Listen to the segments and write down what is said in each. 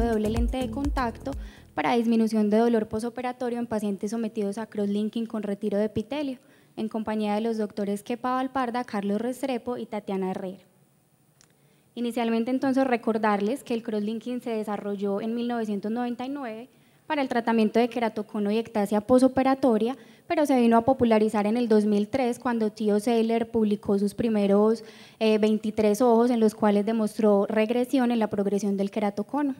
de doble lente de contacto para disminución de dolor posoperatorio en pacientes sometidos a crosslinking con retiro de epitelio, en compañía de los doctores Kepa Valparda, Carlos Restrepo y Tatiana Herrera. Inicialmente, entonces, recordarles que el crosslinking se desarrolló en 1999 para el tratamiento de queratocono y ectasia posoperatoria, pero se vino a popularizar en el 2003 cuando Tío Saylor publicó sus primeros 23 eh, ojos en los cuales demostró regresión en la progresión del queratocono.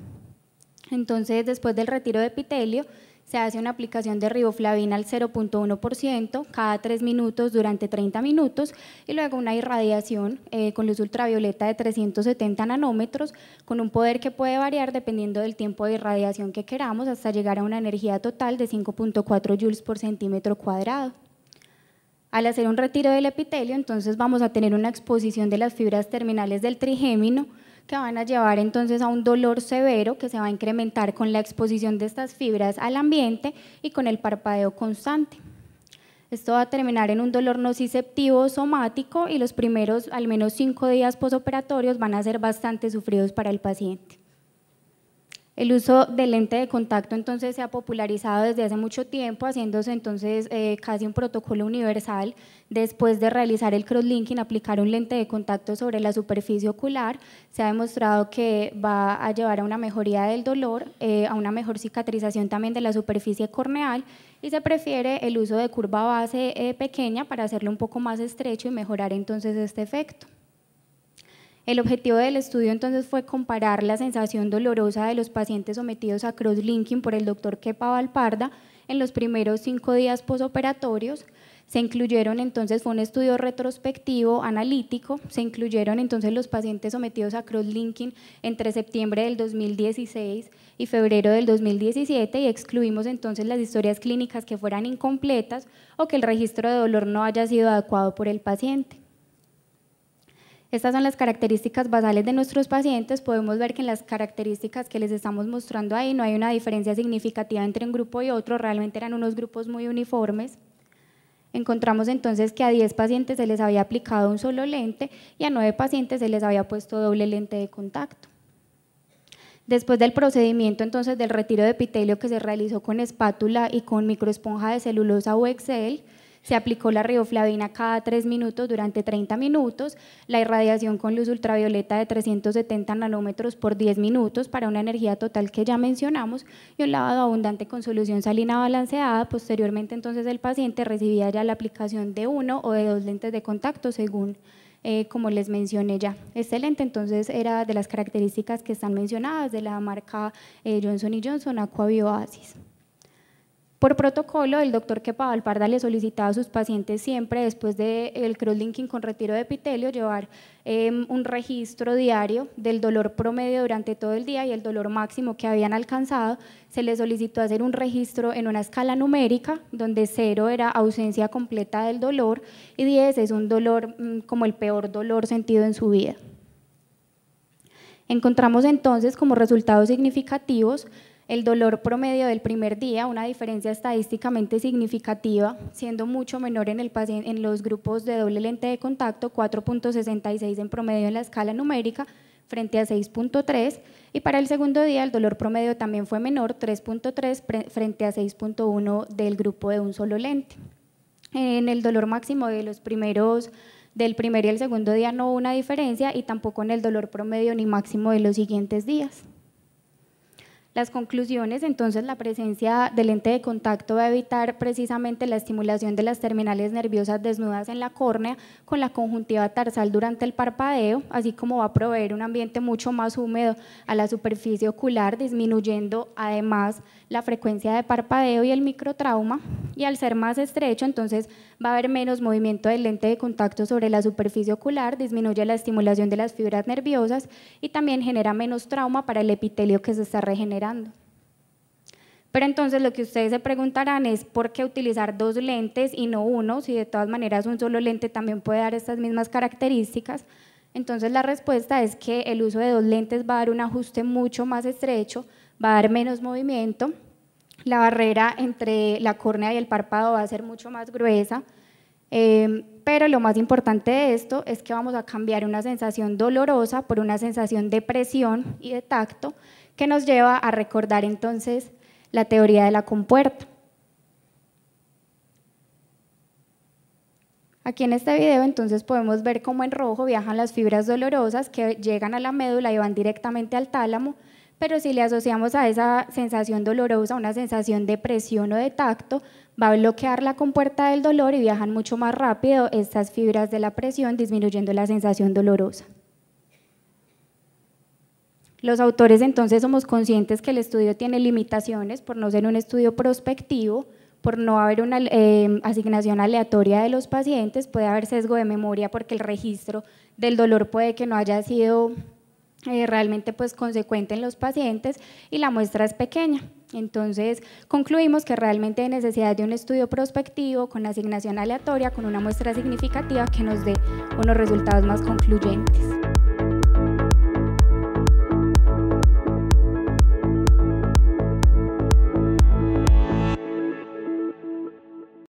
Entonces, después del retiro de epitelio, se hace una aplicación de riboflavina al 0.1% cada 3 minutos durante 30 minutos y luego una irradiación eh, con luz ultravioleta de 370 nanómetros con un poder que puede variar dependiendo del tiempo de irradiación que queramos hasta llegar a una energía total de 5.4 joules por centímetro cuadrado. Al hacer un retiro del epitelio, entonces vamos a tener una exposición de las fibras terminales del trigémino que van a llevar entonces a un dolor severo que se va a incrementar con la exposición de estas fibras al ambiente y con el parpadeo constante. Esto va a terminar en un dolor nociceptivo somático y los primeros al menos cinco días posoperatorios van a ser bastante sufridos para el paciente. El uso del lente de contacto entonces se ha popularizado desde hace mucho tiempo, haciéndose entonces eh, casi un protocolo universal. Después de realizar el crosslinking, aplicar un lente de contacto sobre la superficie ocular, se ha demostrado que va a llevar a una mejoría del dolor, eh, a una mejor cicatrización también de la superficie corneal y se prefiere el uso de curva base eh, pequeña para hacerlo un poco más estrecho y mejorar entonces este efecto. El objetivo del estudio entonces fue comparar la sensación dolorosa de los pacientes sometidos a crosslinking por el doctor Kepa Valparda en los primeros cinco días posoperatorios. Se incluyeron entonces, fue un estudio retrospectivo, analítico, se incluyeron entonces los pacientes sometidos a crosslinking entre septiembre del 2016 y febrero del 2017 y excluimos entonces las historias clínicas que fueran incompletas o que el registro de dolor no haya sido adecuado por el paciente. Estas son las características basales de nuestros pacientes. Podemos ver que en las características que les estamos mostrando ahí no hay una diferencia significativa entre un grupo y otro, realmente eran unos grupos muy uniformes. Encontramos entonces que a 10 pacientes se les había aplicado un solo lente y a 9 pacientes se les había puesto doble lente de contacto. Después del procedimiento entonces del retiro de epitelio que se realizó con espátula y con microesponja de celulosa o Excel, se aplicó la rioflavina cada 3 minutos durante 30 minutos, la irradiación con luz ultravioleta de 370 nanómetros por 10 minutos para una energía total que ya mencionamos y un lavado abundante con solución salina balanceada. Posteriormente entonces el paciente recibía ya la aplicación de uno o de dos lentes de contacto según eh, como les mencioné ya. lente entonces era de las características que están mencionadas de la marca eh, Johnson Johnson Aqua Bioasis. Por protocolo, el doctor Kepa parda le solicitaba a sus pacientes siempre, después del crosslinking con retiro de epitelio, llevar em, un registro diario del dolor promedio durante todo el día y el dolor máximo que habían alcanzado. Se le solicitó hacer un registro en una escala numérica, donde cero era ausencia completa del dolor y 10 es un dolor mm, como el peor dolor sentido en su vida. Encontramos entonces como resultados significativos el dolor promedio del primer día, una diferencia estadísticamente significativa, siendo mucho menor en, los grupos de doble lente de contacto, 4.66 en promedio en la escala numérica frente a 6.3, y para el segundo día el dolor promedio también fue menor, 3.3 frente a 6.1 del grupo de un solo lente. En el dolor máximo de los primeros del primer y el segundo día no hubo una diferencia y tampoco en el dolor promedio ni máximo de los siguientes días. Las conclusiones, entonces, la presencia del ente de contacto va a evitar precisamente la estimulación de las terminales nerviosas desnudas en la córnea con la conjuntiva tarsal durante el parpadeo, así como va a proveer un ambiente mucho más húmedo a la superficie ocular, disminuyendo además la frecuencia de parpadeo y el microtrauma y al ser más estrecho, entonces va a haber menos movimiento del lente de contacto sobre la superficie ocular, disminuye la estimulación de las fibras nerviosas y también genera menos trauma para el epitelio que se está regenerando. Pero entonces lo que ustedes se preguntarán es por qué utilizar dos lentes y no uno, si de todas maneras un solo lente también puede dar estas mismas características. Entonces la respuesta es que el uso de dos lentes va a dar un ajuste mucho más estrecho, va a dar menos movimiento la barrera entre la córnea y el párpado va a ser mucho más gruesa. Eh, pero lo más importante de esto es que vamos a cambiar una sensación dolorosa por una sensación de presión y de tacto que nos lleva a recordar entonces la teoría de la compuerta. Aquí en este video entonces podemos ver cómo en rojo viajan las fibras dolorosas que llegan a la médula y van directamente al tálamo pero si le asociamos a esa sensación dolorosa una sensación de presión o de tacto, va a bloquear la compuerta del dolor y viajan mucho más rápido estas fibras de la presión, disminuyendo la sensación dolorosa. Los autores entonces somos conscientes que el estudio tiene limitaciones por no ser un estudio prospectivo, por no haber una eh, asignación aleatoria de los pacientes, puede haber sesgo de memoria porque el registro del dolor puede que no haya sido eh, realmente pues consecuente en los pacientes y la muestra es pequeña. Entonces, concluimos que realmente hay necesidad de un estudio prospectivo con asignación aleatoria, con una muestra significativa que nos dé unos resultados más concluyentes.